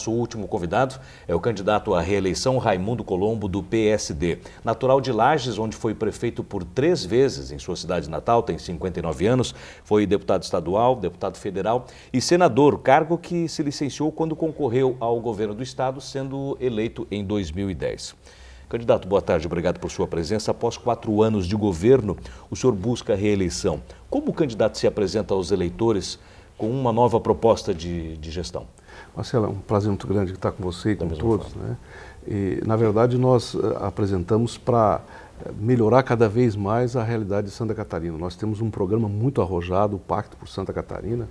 Nosso último convidado é o candidato à reeleição Raimundo Colombo, do PSD. Natural de Lages, onde foi prefeito por três vezes em sua cidade natal, tem 59 anos, foi deputado estadual, deputado federal e senador, cargo que se licenciou quando concorreu ao governo do estado, sendo eleito em 2010. Candidato, boa tarde, obrigado por sua presença. Após quatro anos de governo, o senhor busca a reeleição. Como o candidato se apresenta aos eleitores com uma nova proposta de, de gestão? Marcela, é um prazer muito grande estar com você e com todos. Né? E, na verdade, nós eh, apresentamos para eh, melhorar cada vez mais a realidade de Santa Catarina. Nós temos um programa muito arrojado, o Pacto por Santa Catarina,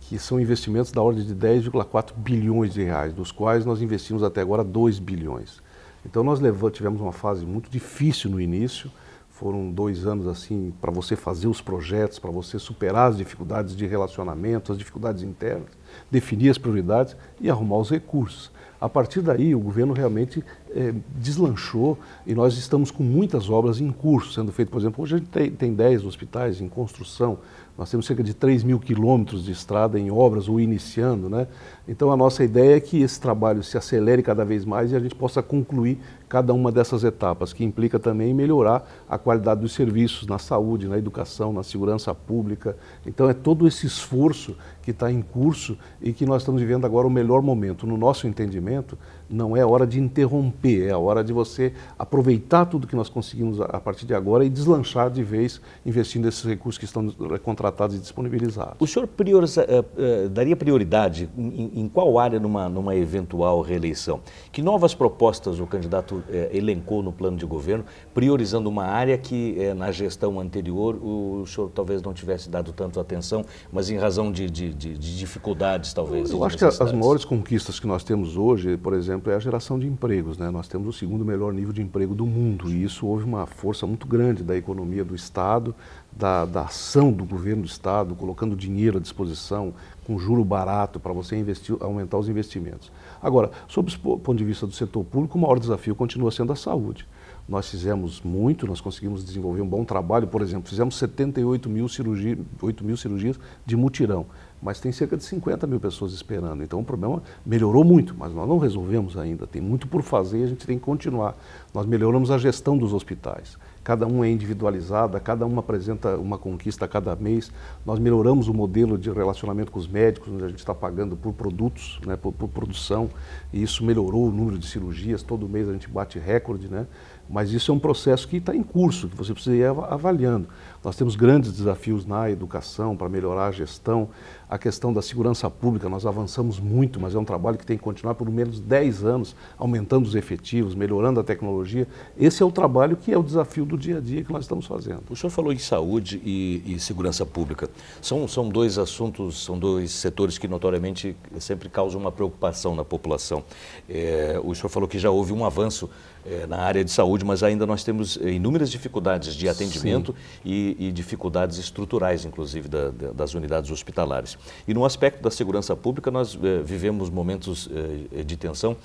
que são investimentos da ordem de 10,4 bilhões de reais, dos quais nós investimos até agora 2 bilhões. Então nós levamos, tivemos uma fase muito difícil no início, foram dois anos assim para você fazer os projetos, para você superar as dificuldades de relacionamento, as dificuldades internas definir as prioridades e arrumar os recursos. A partir daí, o governo realmente é, deslanchou e nós estamos com muitas obras em curso sendo feito. Por exemplo, hoje a gente tem, tem 10 hospitais em construção, nós temos cerca de 3 mil quilômetros de estrada em obras ou iniciando. Né? Então a nossa ideia é que esse trabalho se acelere cada vez mais e a gente possa concluir cada uma dessas etapas, que implica também melhorar a qualidade dos serviços na saúde, na educação, na segurança pública. Então é todo esse esforço que está em curso e que nós estamos vivendo agora o melhor momento. No nosso entendimento, não é hora de interromper é a hora de você aproveitar tudo que nós conseguimos a partir de agora e deslanchar de vez investindo esses recursos que estão eh, contratados e disponibilizados. O senhor prioriza, uh, uh, daria prioridade em, em, qual área numa, numa eventual reeleição? Que novas propostas o candidato uh, elencou no plano de governo, priorizando uma área que na gestão anterior o, o senhor talvez não tivesse dado tanto atenção, mas em razão de, de, de, de dificuldades talvez? Eu acho que as maiores conquistas que nós temos hoje, por exemplo, é a geração de empregos. Né? Né? Nós temos o segundo melhor nível de emprego do mundo e isso houve uma força muito grande da economia do Estado, da, da ação do governo do Estado, colocando dinheiro à disposição, com juro barato para você investir, aumentar os investimentos. Agora, sob o ponto de vista do setor público, o maior desafio continua sendo a saúde. Nós fizemos muito, nós conseguimos desenvolver um bom trabalho. Por exemplo, fizemos 78 mil, cirurgia, 8 mil cirurgias de mutirão, mas tem cerca de 50 mil pessoas esperando. Então o problema melhorou muito, mas nós não resolvemos ainda. Tem muito por fazer e a gente tem que continuar. Nós melhoramos a gestão dos hospitais. Cada um é individualizada, cada um apresenta uma conquista a cada mês. Nós melhoramos o modelo de relacionamento com os médicos, onde a gente está pagando por produtos, né, por, por produção, e isso melhorou o número de cirurgias. Todo mês a gente bate recorde, né? Mas isso é um processo que está em curso, que você precisa ir avaliando. Nós temos grandes desafios na educação para melhorar a gestão. A questão da segurança pública, nós avançamos muito, mas é um trabalho que tem que continuar por pelo menos 10 anos, aumentando os efetivos, melhorando a tecnologia. Esse é o trabalho que é o desafio do dia a dia que nós estamos fazendo. O senhor falou em saúde e, e segurança pública. São, são dois assuntos, são dois setores que notoriamente sempre causam uma preocupação na população. É, o senhor falou que já houve um avanço é, na área de saúde, mas ainda nós temos eh, inúmeras dificuldades de atendimento e, e, dificuldades estruturais, inclusive, da, da, das unidades hospitalares. E no aspecto da segurança pública, nós é, vivemos momentos é, de tensão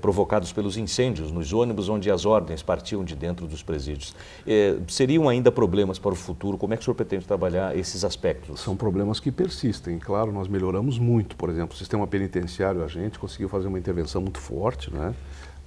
provocados pelos incêndios nos ônibus, onde as ordens partiam de dentro dos presídios. seriam ainda problemas para o futuro? Como é que o senhor pretende trabalhar esses aspectos? São problemas que persistem. Claro, nós melhoramos muito. Por exemplo, o sistema penitenciário, a gente conseguiu fazer uma intervenção muito forte, né?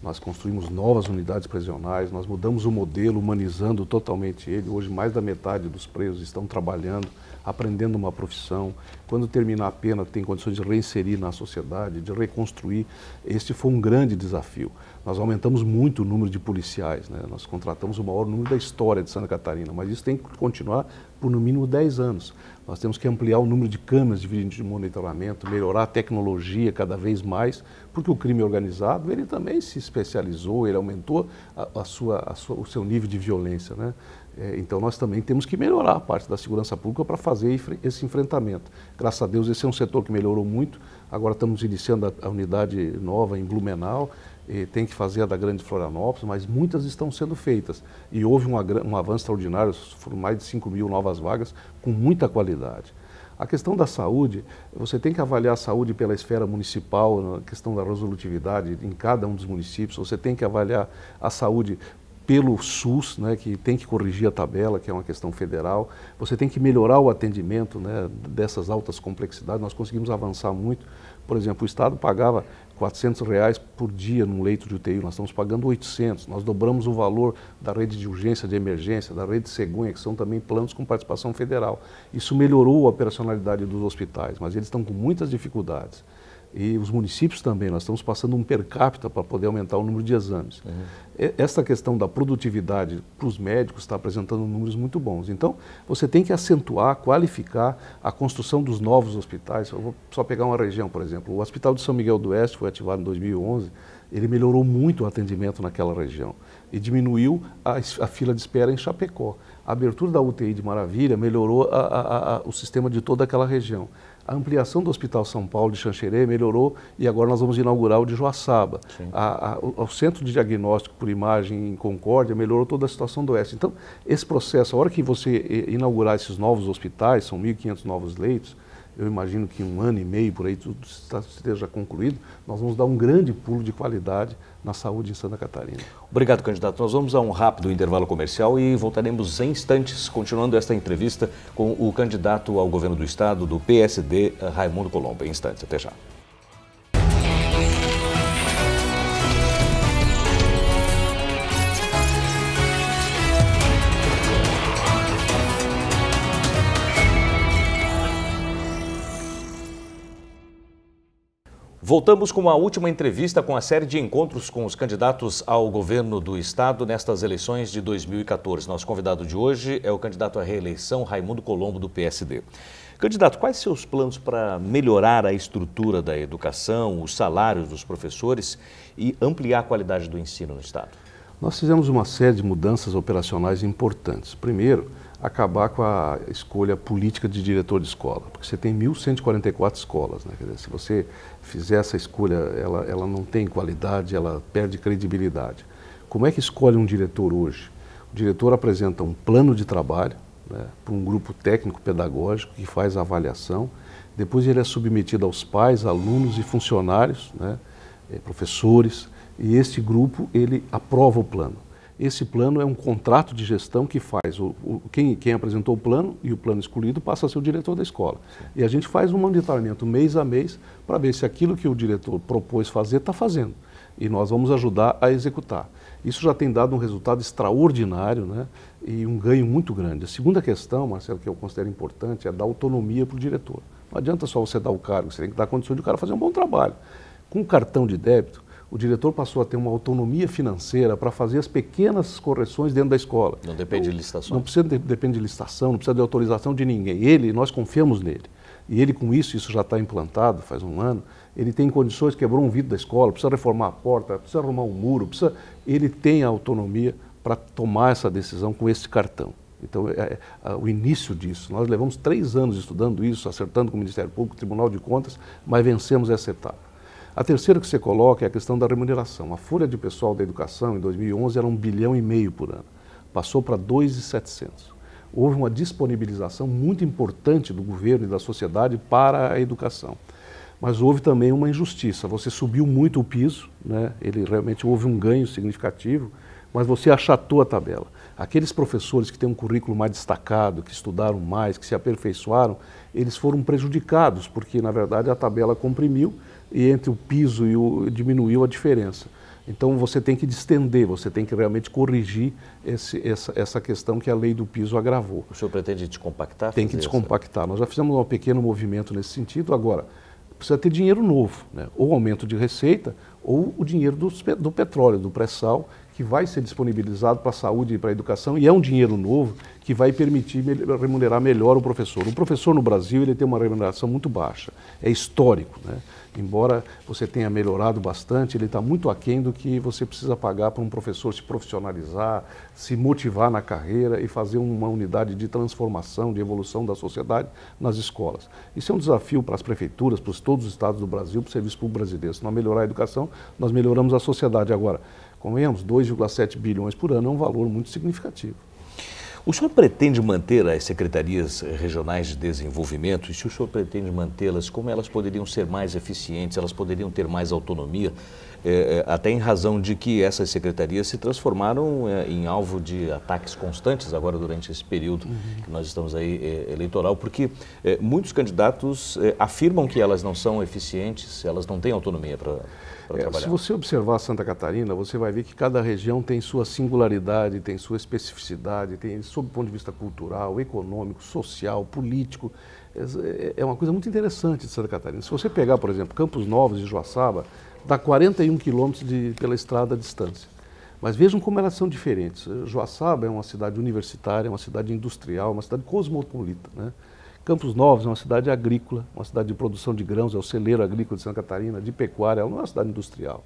Nós construímos novas unidades prisionais, nós mudamos o modelo, humanizando totalmente ele. Hoje, mais da metade dos presos estão trabalhando, aprendendo uma profissão. Quando terminar a pena, tem condições de reinserir na sociedade, de reconstruir. Este foi um grande desafio. Nós aumentamos muito o número de policiais, né? nós contratamos o maior número da história de Santa Catarina, mas isso tem que continuar por no mínimo 10 anos. Nós temos que ampliar o número de câmeras de monitoramento, melhorar a tecnologia cada vez mais, porque o crime organizado ele também se especializou, ele aumentou a, a sua, a sua, o seu nível de violência. Né? É, então nós também temos que melhorar a parte da segurança pública para fazer esse enfrentamento. Graças a Deus esse é um setor que melhorou muito. Agora estamos iniciando a, a unidade nova em Blumenau eh, tem que fazer a da Grande Florianópolis, mas muitas estão sendo feitas. E houve uma, um avanço extraordinário, foram mais de 5 mil novas vagas, com muita qualidade. A questão da saúde, você tem que avaliar a saúde pela esfera municipal, na questão da resolutividade em cada um dos municípios, você tem que avaliar a saúde pelo SUS, né, que tem que corrigir a tabela, que é uma questão federal. Você tem que melhorar o atendimento né, dessas altas complexidades. Nós conseguimos avançar muito. Por exemplo, o Estado pagava 400 reais por dia num leito de UTI, nós estamos pagando 800. Nós dobramos o valor da rede de urgência de emergência, da rede cegonha, que são também planos com participação federal. Isso melhorou a operacionalidade dos hospitais, mas eles estão com muitas dificuldades e os municípios também, nós estamos passando um per capita para poder aumentar o número de exames. Uhum. Essa questão da produtividade para os médicos está apresentando números muito bons. Então, você tem que acentuar, qualificar a construção dos novos hospitais. Eu vou só pegar uma região, por exemplo. O Hospital de São Miguel do Oeste foi ativado em 2011, ele melhorou muito o atendimento naquela região e diminuiu a, a fila de espera em Chapecó. A abertura da UTI de Maravilha melhorou a, a, o sistema de toda aquela região. A ampliação do Hospital São Paulo de Xanxerê melhorou e agora nós vamos inaugurar o de Joaçaba. A, a, o, o, Centro de Diagnóstico por Imagem em Concórdia melhorou toda a situação do Oeste. Então, esse processo, a hora que você eh, inaugurar esses novos hospitais, são 1.500 novos leitos, eu imagino que um ano e meio por aí tudo esteja concluído, nós vamos dar um grande pulo de qualidade na saúde em Santa Catarina. Obrigado, candidato. Nós vamos a um rápido intervalo comercial e voltaremos em instantes, continuando esta entrevista com o candidato ao governo do estado do PSD, Raimundo Colombo. Em instantes, até já. Voltamos com a última entrevista com a série de encontros com os candidatos ao governo do Estado nestas eleições de 2014. Nosso convidado de hoje é o candidato à reeleição Raimundo Colombo, do PSD. Candidato, quais seus planos para melhorar a estrutura da educação, os salários dos professores e ampliar a qualidade do ensino no Estado? Nós fizemos uma série de mudanças operacionais importantes. Primeiro, acabar com a escolha política de diretor de escola, porque você tem 1.144 escolas, né? Dizer, se você fizer essa escolha, ela, ela não tem qualidade, ela perde credibilidade. Como é que escolhe um diretor hoje? O diretor apresenta um plano de trabalho né, para um grupo técnico pedagógico que faz a avaliação, depois ele é submetido aos pais, alunos e funcionários, né, eh, professores, e esse grupo ele aprova o plano. Esse plano é um contrato de gestão que faz o, o quem, quem, apresentou o plano e o plano escolhido passa a ser o diretor da escola. Sim. E a gente faz um monitoramento mês a mês para ver se aquilo que o diretor propôs fazer está fazendo. E nós vamos ajudar a executar. Isso já tem dado um resultado extraordinário né? e um ganho muito grande. A segunda questão, Marcelo, que eu considero importante, é dar autonomia para o diretor. Não adianta só você dar o cargo, você tem que dar a condição de o cara fazer um bom trabalho. Com o cartão de débito, o diretor passou a ter uma autonomia financeira para fazer as pequenas correções dentro da escola. Não depende de então, licitação? Não precisa de, depende de licitação, não precisa de autorização de ninguém. Ele, nós confiamos nele. E ele, com isso, isso já está implantado faz um ano, ele tem condições, quebrou um vidro da escola, precisa reformar a porta, precisa arrumar um muro, precisa... ele tem a autonomia para tomar essa decisão com esse cartão. Então, é, é, o início disso. Nós levamos três anos estudando isso, acertando com o Ministério Público, Tribunal de Contas, mas vencemos essa etapa. A terceira que você coloca é a questão da remuneração. A folha de pessoal da educação em 2011 era um bilhão e meio por ano, passou para 2,700. Houve uma disponibilização muito importante do governo e da sociedade para a educação. Mas houve também uma injustiça. Você subiu muito o piso, né? ele realmente houve um ganho significativo, mas você achatou a tabela. Aqueles professores que têm um currículo mais destacado, que estudaram mais, que se aperfeiçoaram, eles foram prejudicados, porque na verdade a tabela comprimiu e entre o piso e o diminuiu a diferença. Então você tem que distender, você tem que realmente corrigir esse, essa, essa questão que a lei do piso agravou. O senhor pretende descompactar? Tem que descompactar. Nós já fizemos um pequeno movimento nesse sentido. Agora, precisa ter dinheiro novo, né? ou aumento de receita, ou o dinheiro do, do petróleo, do pré-sal, que vai ser disponibilizado para a saúde e para a educação, e é um dinheiro novo que vai permitir remunerar melhor o professor. O professor no Brasil ele tem uma remuneração muito baixa, é histórico. Né? Embora você tenha melhorado bastante, ele está muito aquém do que você precisa pagar para um professor se profissionalizar, se motivar na carreira e fazer uma unidade de transformação, de evolução da sociedade nas escolas. Isso é um desafio para as prefeituras, para todos os estados do Brasil, para o serviço público brasileiro. Se nós melhorar a educação, nós melhoramos a sociedade. Agora, Convenhamos, 2,7 bilhões por ano é um valor muito significativo. O senhor pretende manter as secretarias regionais de desenvolvimento? E se o senhor pretende mantê-las, como elas poderiam ser mais eficientes, elas poderiam ter mais autonomia, é, é, até em razão de que essas secretarias se transformaram é, em alvo de ataques constantes agora durante esse período uhum. que nós estamos aí eleitoral, porque muitos candidatos afirmam que elas não são eficientes, elas não têm autonomia para para é, trabalhar. Se você observar Santa Catarina, você vai ver que cada região tem sua singularidade, tem sua especificidade, tem, sob o ponto de vista cultural, econômico, social, político. É, é, é uma coisa muito interessante de Santa Catarina. Se você pegar, por exemplo, Campos Novos e Joaçaba, dá 41 quilômetros pela estrada à distância. Mas vejam como elas são diferentes. Joaçaba é uma cidade universitária, é uma cidade industrial, uma cidade cosmopolita. Né? Campos Novos é uma cidade agrícola, uma cidade de produção de grãos, é o celeiro agrícola de Santa Catarina, de pecuária, ela não é uma cidade industrial.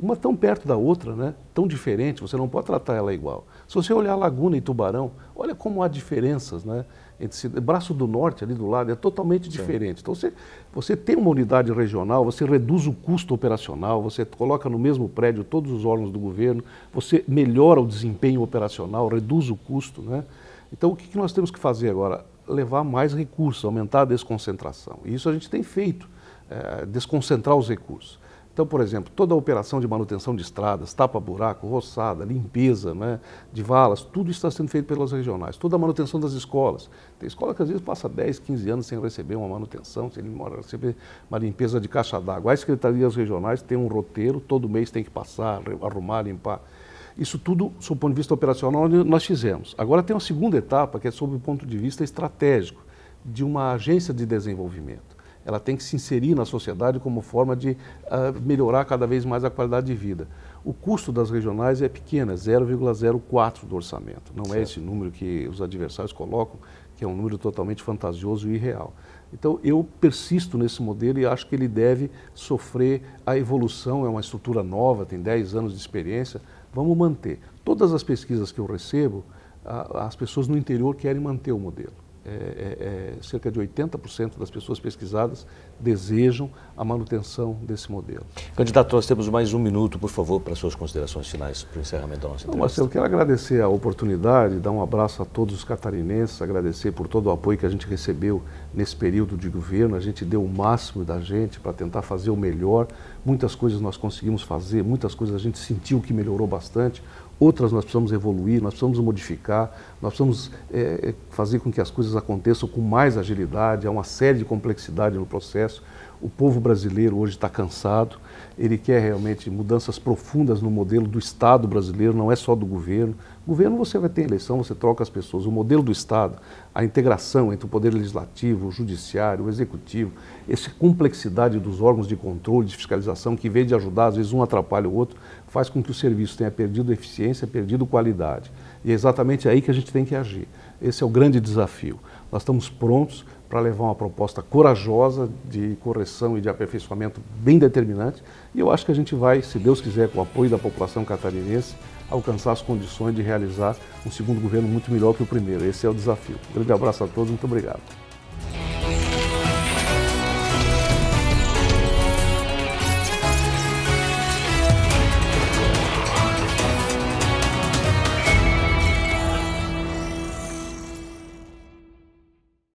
Uma tão perto da outra, né? tão diferente, você não pode tratar ela igual. Se você olhar Laguna e Tubarão, olha como há diferenças. Né? Entre, Braço do Norte, ali do lado, é totalmente Sim. diferente. Então, você, você tem uma unidade regional, você reduz o custo operacional, você coloca no mesmo prédio todos os órgãos do governo, você melhora o desempenho operacional, reduz o custo. Né? Então, o que nós temos que fazer agora? levar mais recursos, aumentar a desconcentração. E isso a gente tem feito, é, desconcentrar os recursos. Então, por exemplo, toda a operação de manutenção de estradas, tapa-buraco, roçada, limpeza né, de valas, tudo isso está sendo feito pelas regionais. Toda a manutenção das escolas. Tem escola que às vezes passa 10, 15 anos sem receber uma manutenção, sem receber uma limpeza de caixa d'água. As secretarias regionais têm um roteiro, todo mês tem que passar, arrumar, limpar. Isso tudo, sob o ponto de vista operacional, nós fizemos. Agora tem uma segunda etapa, que é sob o ponto de vista estratégico, de uma agência de desenvolvimento. Ela tem que se inserir na sociedade como forma de uh, melhorar cada vez mais a qualidade de vida. O custo das regionais é pequeno, é 0,04 do orçamento. Não é certo. é esse número que os adversários colocam, que é um número totalmente fantasioso e irreal. Então, eu persisto nesse modelo e acho que ele deve sofrer a evolução. É uma estrutura nova, tem 10 anos de experiência, Vamos manter. Todas as pesquisas que eu recebo, as pessoas no interior querem manter o modelo. É, é, é, cerca de 80% das pessoas pesquisadas desejam a manutenção desse modelo. Candidato, nós temos mais um minuto, por favor, para suas considerações finais para o encerramento da nossa entrevista. Não, Marcelo, quero agradecer a oportunidade, dar um abraço a todos os catarinenses, agradecer por todo o apoio que a gente recebeu nesse período de governo. A gente deu o máximo da gente para tentar fazer o melhor. Muitas coisas nós conseguimos fazer, muitas coisas a gente sentiu que melhorou bastante outras nós precisamos evoluir, nós precisamos modificar, nós precisamos é, é, fazer com que as coisas aconteçam com mais agilidade, há uma série de complexidade no processo. O povo brasileiro hoje está cansado, ele quer realmente mudanças profundas no modelo do Estado brasileiro, não é só do governo. Governo você vai ter eleição, você troca as pessoas. O modelo do Estado, a integração entre o poder legislativo, o judiciário, o executivo, essa complexidade dos órgãos de controle, de fiscalização, que vem de ajudar, às vezes um atrapalha o outro, faz com que o serviço tenha perdido eficiência, perdido qualidade. E é exatamente aí que a gente tem que agir. Esse é o grande desafio. Nós estamos prontos, para levar uma proposta corajosa de correção e de aperfeiçoamento bem determinante. E eu acho que a gente vai, se Deus quiser, com o apoio da população catarinense, alcançar as condições de realizar um segundo governo muito melhor que o primeiro. Esse é o desafio. Um grande abraço a todos, muito obrigado.